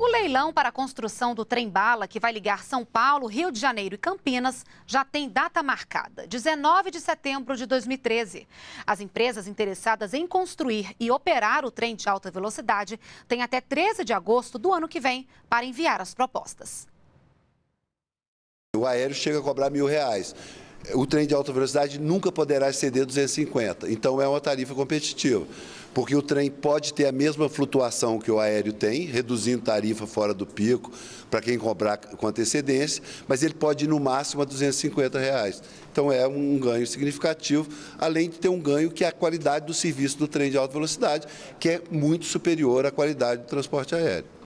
O leilão para a construção do trem-bala, que vai ligar São Paulo, Rio de Janeiro e Campinas, já tem data marcada, 19 de setembro de 2013. As empresas interessadas em construir e operar o trem de alta velocidade têm até 13 de agosto do ano que vem para enviar as propostas. O aéreo chega a cobrar mil reais o trem de alta velocidade nunca poderá exceder 250. Então, é uma tarifa competitiva, porque o trem pode ter a mesma flutuação que o aéreo tem, reduzindo tarifa fora do pico para quem comprar com antecedência, mas ele pode ir no máximo a 250 reais. Então, é um ganho significativo, além de ter um ganho que é a qualidade do serviço do trem de alta velocidade, que é muito superior à qualidade do transporte aéreo.